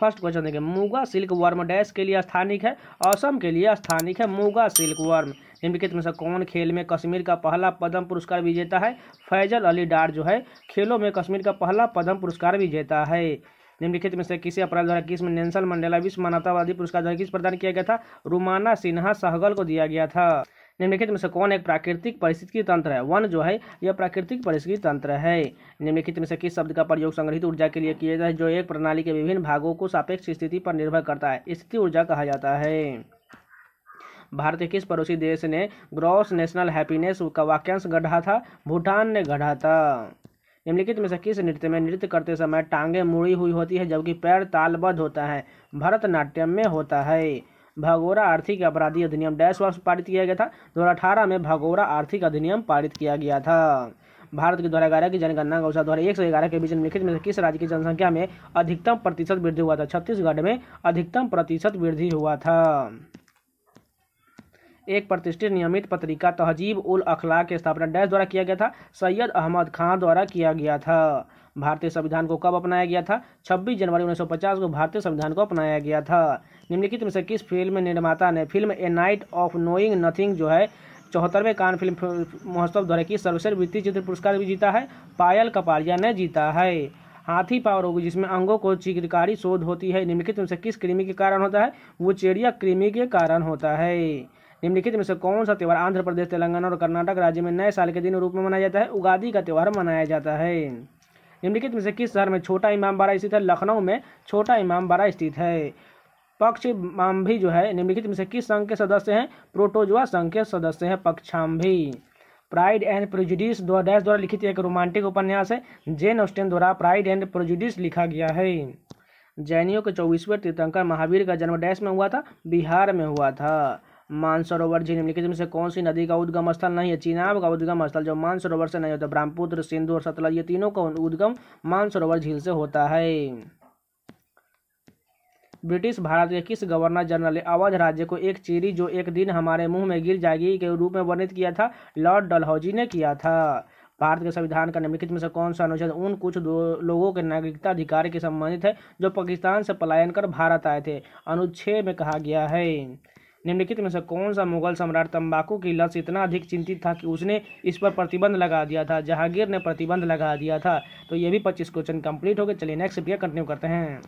first question देखें Muga silk worm dash के लिए स्थानिक है असम के लिए स्थानिक है मूगा सिल्क वर्म निम्नलिखित में से कौन खेल में कश्मीर का पहला पद्म पुरस्कार विजेता है फैजल अली डार जो है खेलों में कश्मीर का पहला पद्म पुरस्कार विजेता है निम्नलिखित में से किसी अपराध द्वारा किस में नेंसल मंडेला विश्व मानवतावादी पुरस्कार द्वारा किस प्रदान किया गया था रुमाना सिन्हा सहगल को दिया गया था निम्नलिखित में से कौन एक प्राकृतिक परिस्थितिकी तंत्र है वन जो है यह प्राकृतिक परिस्थितिकी तंत्र है निम्नलिखित में से किस शब्द का प्रयोग संग्रहित ऊर्जा के लिए किया जाए जो एक प्रणाली के विभिन्न भागों को सापेक्ष स्थिति पर निर्भर करता है स्थिति ऊर्जा कहा जाता है भारत के किस पड़ोसी देश ने ग्रॉस नेशनल हैप्पीनेस का वाक्यांश गढ़ा था भूटान ने गढ़ा था निम्नलिखित में से किस नृत्य में नृत्य करते समय टांगे मुड़ी हुई होती है जबकि पैर तालबद्ध होता है भरतनाट्यम में होता है भागोरा आर्थिक अपराधी अधिनियम डैश वर्ष पारित किया गया था दो में भागोरा आर्थिक अधिनियम पारित किया गया था भारत के द्वारा ग्यारह की जनगणना के अनुसार दो एक सौ ग्यारह के बीच निम्नलिखित में किस राज्य की जनसंख्या में अधिकतम प्रतिशत वृद्धि हुआ था छत्तीसगढ़ में अधिकतम प्रतिशत वृद्धि हुआ था एक प्रतिष्ठित नियमित पत्रिका तहजीब उल अखलाक की स्थापना डैश द्वारा किया गया था सैयद अहमद खान द्वारा किया गया था भारतीय संविधान को कब अपनाया गया था 26 जनवरी 1950 को भारतीय संविधान को अपनाया गया था निम्नलिखित में से किस फिल्म निर्माता ने film a night of knowing nothing जो है चौहत्तरवें कान फिल्म महोत्सव द्वारा की सर्वश्रेष्ठ वित्तीय चित्र पुरस्कार भी जीता है पायल कपालिया ने जीता है हाथी पावर होगी जिसमें अंगों को चिकनकारी शोध होती है निम्नलिखित में से किस कृमि के कारण होता है वो चेड़िया कृमि के कारण होता है निम्नलिखित में से कौन सा त्यौहार आंध्र प्रदेश तेलंगाना और कर्नाटक राज्य में नए साल के दिन रूप में मनाया जाता है उगादी का त्यौहार मनाया जाता है निम्नलिखित में से किस शहर में छोटा इमाम बारा स्थित है लखनऊ में छोटा इमाम बारा स्थित है भी जो है निम्नलिखित में से किस संघ के सदस्य हैं प्रोटोजुआ संघ के सदस्य हैं पक्षांभी प्राइड एंड प्रोजुडिस डैश द्वारा लिखित एक रोमांटिक उपन्यास है जेन ऑस्टेन द्वारा प्राइड एंड प्रोजुडिस लिखा गया है जैनियों के चौबीसवें तीर्थंकर महावीर का जन्म डैश में हुआ था बिहार में हुआ था मानसरोवर झील निम्नलिखित में से कौन सी नदी का उद्गम स्थल नहीं है चीनाब का उद्गम स्थल जो मानसरोवर से नहीं होता ब्रह्मपुत्र सिंधु और सतलज ये तीनों का उद्गम मानसरोवर झील से होता है ब्रिटिश भारत के किस गवर्नर जनरल ने अवध राज्य को एक चीरी जो एक दिन हमारे मुंह में गिर जाएगी के रूप में वर्णित किया था लॉर्ड डलहौजी ने किया था भारत के संविधान का निम्नलिखित में से कौन सा अनुच्छेद उन कुछ दो लोगों के नागरिकता अधिकार के संबंधित है जो पाकिस्तान से पलायन कर भारत आए थे अनुच्छेद में कहा गया है निम्नलिखित में से कौन सा मुगल सम्राट तंबाकू की लत इतना अधिक चिंतित था कि उसने इस पर प्रतिबंध लगा दिया था जहांगीर ने प्रतिबंध लगा दिया था तो ये भी पच्चीस क्वेश्चन कंप्लीट हो गए चलिए नेक्स्ट कंटिन्यू करते हैं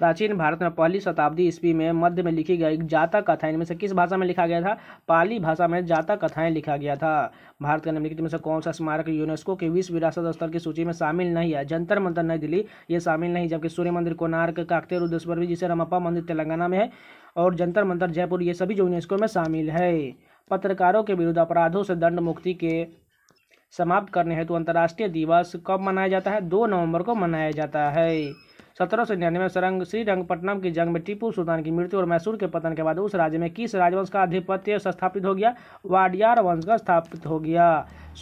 प्राचीन भारत में पहली शताब्दी ईस्वी में मध्य में लिखी गई जाता कथाएं इनमें से किस भाषा में लिखा गया था पाली भाषा में जाता कथाएं लिखा गया था भारत का निम्नलिखित में से कौन सा स्मारक यूनेस्को के विश्व विरासत स्थल की सूची में शामिल नहीं है जंतर मंतर नई दिल्ली ये शामिल नहीं जबकि सूर्य मंदिर कोनार्क काकते रुद्रेश्वर भी जिसे रमप्पा मंदिर तेलंगाना में है और जंतर मंतर जयपुर ये सभी जो यूनेस्को में शामिल है पत्रकारों के विरुद्ध अपराधों से दंड मुक्ति के समाप्त करने हेतु अंतर्राष्ट्रीय दिवस कब मनाया जाता है दो नवंबर को मनाया जाता है सत्रह सौ निन्यानवे में सरंग श्रीरंगपट्टनम की जंग में टीपू सुल्तान की मृत्यु और मैसूर के पतन के बाद उस राज्य में किस राजवंश का आधिपत्य स्थापित हो गया वाडियार वंश का स्थापित हो गया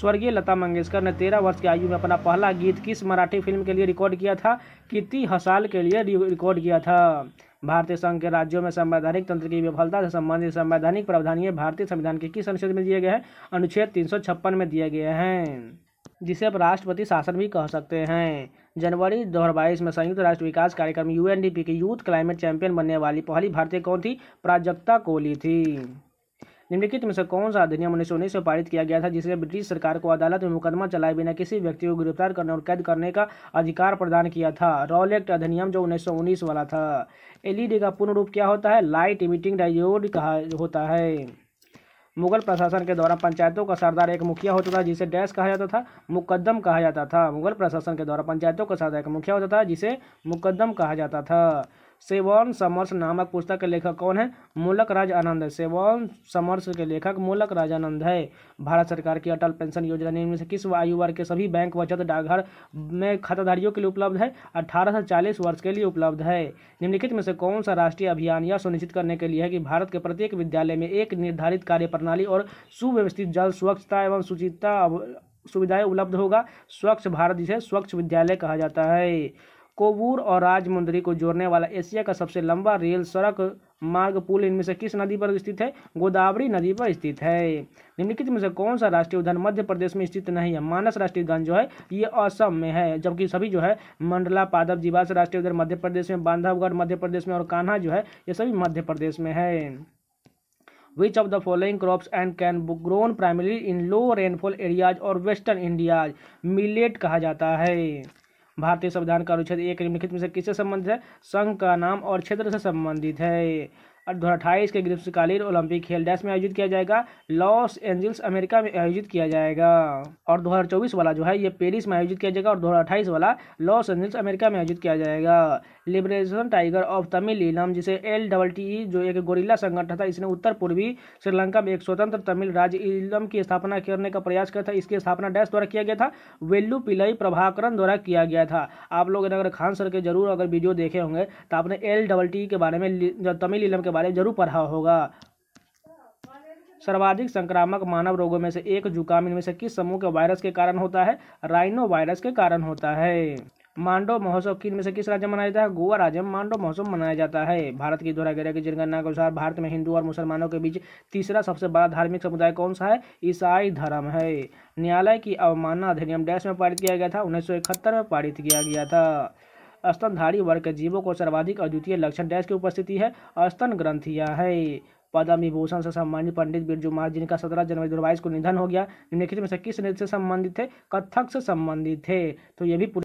स्वर्गीय लता मंगेशकर ने तेरह वर्ष की आयु में अपना पहला गीत किस मराठी फिल्म के लिए रिकॉर्ड किया था कीर्ति हसाल के लिए रिकॉर्ड किया था भारतीय संघ के राज्यों में संवैधानिक तंत्र की विफलता से संबंधित संवैधानिक प्रावधान ये भारतीय संविधान के किस अनुच्छेद में दिए गए हैं अनुच्छेद तीन में दिए गए हैं जिसे आप राष्ट्रपति शासन भी कह सकते हैं जनवरी दो में संयुक्त राष्ट्र विकास कार्यक्रम यूएनडीपी की यूथ क्लाइमेट चैंपियन बनने वाली पहली भारतीय कौन थी प्राजक्ता कोहली थी निम्नलिखित में से कौन सा अधिनियम उन्नीस सौ उन्नीस में पारित किया गया था जिसने ब्रिटिश सरकार को अदालत में मुकदमा चलाए बिना किसी व्यक्ति को गिरफ्तार करने और कैद करने का अधिकार प्रदान किया था रॉल एक्ट अधिनियम जो उन्नीस सौ उन्नीस वाला था एलईडी का पूर्ण रूप क्या होता है लाइट इमिटिंग डायोड कहा होता है मुगल प्रशासन के द्वारा पंचायतों का सरदार एक मुखिया होता था जिसे डैश कहा जाता था मुकदम कहा जाता था मुगल प्रशासन के द्वारा पंचायतों का सरदार एक मुखिया होता था जिसे मुकदम कहा जाता था सेवन समर्स नामक पुस्तक के लेखक कौन है मूलक राज आनंद है सेवन समर्स के लेखक मूलक राज आनंद है भारत सरकार की अटल पेंशन योजना निम्न से किस आयु वर्ग के सभी बैंक बचत डाकघर में खाताधारियों के लिए उपलब्ध है अठारह से चालीस वर्ष के लिए उपलब्ध है निम्नलिखित में से कौन सा राष्ट्रीय अभियान यह सुनिश्चित करने के लिए है कि भारत के प्रत्येक विद्यालय में एक निर्धारित कार्य और सुव्यवस्थित जल स्वच्छता एवं शुचिता सुविधाएं उपलब्ध होगा स्वच्छ भारत जिसे स्वच्छ विद्यालय कहा जाता है कोवूर और राजमुंदरी को जोड़ने वाला एशिया का सबसे लंबा रेल सड़क मार्ग पुल इनमें से किस नदी पर स्थित है गोदावरी नदी पर स्थित है निम्नलिखित में से कौन सा राष्ट्रीय उद्यान मध्य प्रदेश में स्थित नहीं है मानस राष्ट्रीय उद्यान जो है ये असम में है जबकि सभी जो है मंडला पादप जीवास राष्ट्रीय उद्यान मध्य प्रदेश में बांधवगढ़ मध्य प्रदेश में और कान्हा जो है ये सभी मध्य प्रदेश में है which of the following crops and can grown primary in low rainfall areas और वेस्टर्न इंडियाज मिलेट कहा जाता है भारतीय संविधान का अनुच्छेद एक निम्नलिखित में से किससे संबंधित है संघ का नाम और क्षेत्र से संबंधित है दो अट्ठाईस के ग्रीष्मकालीन ओलंपिक खेल डैश में आयोजित किया जाएगा लॉस एंजल्स अमेरिका में आयोजित किया जाएगा और 2024 वाला जो है ये पेरिस में आयोजित किया जाएगा और 2028 वाला लॉस एंजल्स अमेरिका में आयोजित किया जाएगा liberation tiger of Tamil Eelam जिसे एल डबल टी जो एक गोरिल्ला संगठन था इसने उत्तर पूर्वी श्रीलंका में एक स्वतंत्र तमिल राज्य इलम की स्थापना करने का प्रयास किया था इसकी स्थापना डैश द्वारा किया गया था वेल्लू पिलई प्रभाकरण द्वारा किया गया था आप लोग अगर खान सर के जरूर अगर वीडियो देखे होंगे तो आपने एल डबल टी के बारे में तमिल इलम के बारे में जरूर पढ़ा होगा सर्वाधिक संक्रामक मानव रोगों में से एक जुकाम इनमें से किस समूह के वायरस के कारण होता है राइनो वायरस के कारण होता है मांडो महोत्सव किन में से किस राज्य में मनाया जाता है गोवा राज्य में मांडो महोत्सव मनाया जाता है भारत की दोहरा गिरा की जनगणना के अनुसार भारत में हिंदू और मुसलमानों के बीच तीसरा सबसे बड़ा धार्मिक समुदाय कौन सा है ईसाई धर्म है न्यायालय की अवमानना अधिनियम डैश में पारित किया गया था उन्नीस में पारित किया गया था स्तनधारी वर्ग के जीवों को सर्वाधिक अद्वितीय लक्षण डैश की उपस्थिति है स्तन ग्रंथिया है विभूषण से संबंधित पंडित बिरजू महाराज जिनका सत्रह जनवरी दो को निधन हो गया निम्नलिखित में से किस नृत्य से संबंधित थे कथक से संबंधित थे तो ये भी